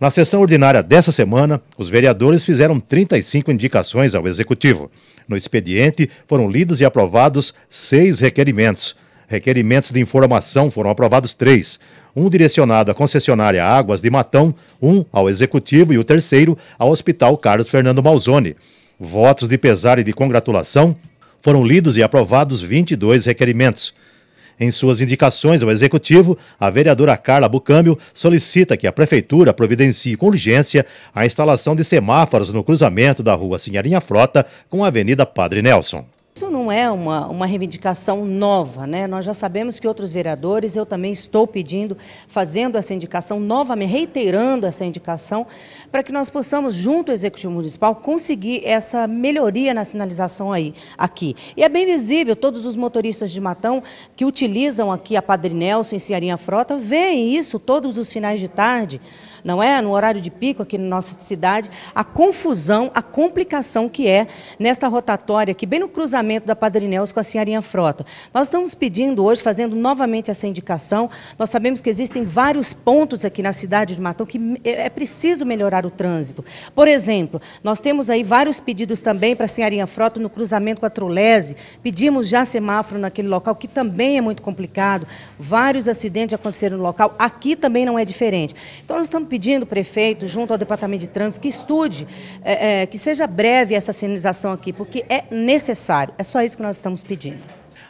Na sessão ordinária dessa semana, os vereadores fizeram 35 indicações ao Executivo. No expediente, foram lidos e aprovados seis requerimentos. Requerimentos de informação foram aprovados três. Um direcionado à concessionária Águas de Matão, um ao Executivo e o terceiro ao Hospital Carlos Fernando Malzone. Votos de pesar e de congratulação foram lidos e aprovados 22 requerimentos. Em suas indicações ao Executivo, a vereadora Carla Bucâmbio solicita que a Prefeitura providencie com urgência a instalação de semáforos no cruzamento da rua Sinharinha Frota com a Avenida Padre Nelson. Isso não é uma, uma reivindicação nova, né? Nós já sabemos que outros vereadores, eu também estou pedindo, fazendo essa indicação, novamente reiterando essa indicação, para que nós possamos, junto ao Executivo Municipal, conseguir essa melhoria na sinalização aí, aqui. E é bem visível, todos os motoristas de Matão que utilizam aqui a Padre Nelson e Cearinha Frota veem isso todos os finais de tarde, não é? No horário de pico aqui na nossa cidade, a confusão, a complicação que é nesta rotatória, que bem no cruzamento casamento da Padre Nelson com a senhorinha Frota. Nós estamos pedindo hoje, fazendo novamente essa indicação, nós sabemos que existem vários pontos aqui na cidade de Matão que é, é preciso melhorar o trânsito. Por exemplo, nós temos aí vários pedidos também para a senhorinha Frota no cruzamento com a Trulese, pedimos já semáforo naquele local, que também é muito complicado, vários acidentes aconteceram no local, aqui também não é diferente. Então, nós estamos pedindo, prefeito, junto ao Departamento de Trânsito, que estude, é, é, que seja breve essa sinalização aqui, porque é necessário claro, é só isso que nós estamos pedindo.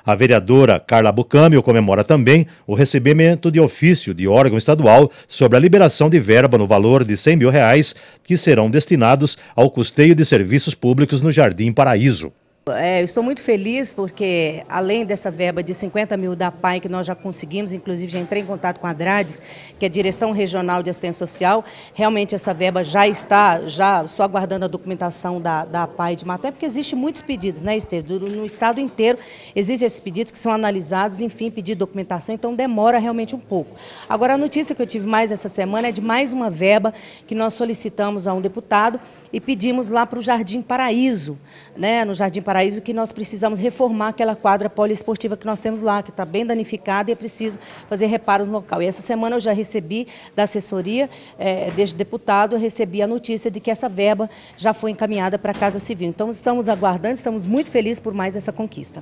A vereadora Carla Bucâmio comemora também o recebimento de ofício de órgão estadual sobre a liberação de verba no valor de 100 mil reais que serão destinados ao custeio de serviços públicos no Jardim Paraíso. É, eu estou muito feliz porque, além dessa verba de 50 mil da PAI que nós já conseguimos, inclusive já entrei em contato com a Drades, que é a Direção Regional de Assistência Social, realmente essa verba já está, já só aguardando a documentação da, da PAI de Matão, é porque existe muitos pedidos, né, Esteve? No estado inteiro existem esses pedidos que são analisados, enfim, pedir documentação, então demora realmente um pouco. Agora, a notícia que eu tive mais essa semana é de mais uma verba que nós solicitamos a um deputado e pedimos lá para o Jardim Paraíso, né, no Jardim Paraíso, Paraíso que nós precisamos reformar aquela quadra poliesportiva que nós temos lá, que está bem danificada e é preciso fazer reparos no local. E essa semana eu já recebi da assessoria é, deste deputado, eu recebi a notícia de que essa verba já foi encaminhada para a Casa Civil. Então estamos aguardando, estamos muito felizes por mais essa conquista.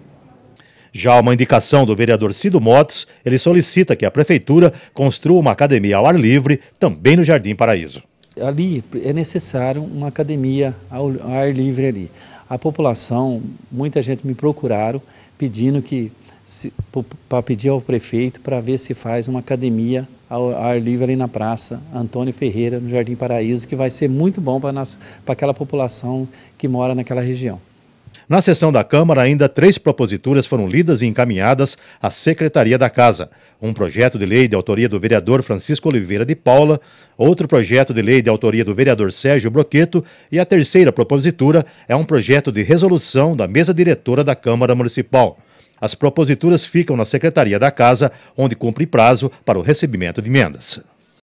Já uma indicação do vereador Cido Motos, ele solicita que a prefeitura construa uma academia ao ar livre também no Jardim Paraíso. Ali é necessário uma academia ao ar livre ali a população, muita gente me procuraram pedindo que para pedir ao prefeito para ver se faz uma academia ao ar livre ali na praça Antônio Ferreira, no Jardim Paraíso, que vai ser muito bom para aquela população que mora naquela região. Na sessão da Câmara, ainda três proposituras foram lidas e encaminhadas à Secretaria da Casa. Um projeto de lei de autoria do vereador Francisco Oliveira de Paula, outro projeto de lei de autoria do vereador Sérgio Broqueto e a terceira propositura é um projeto de resolução da mesa diretora da Câmara Municipal. As proposituras ficam na Secretaria da Casa, onde cumpre prazo para o recebimento de emendas.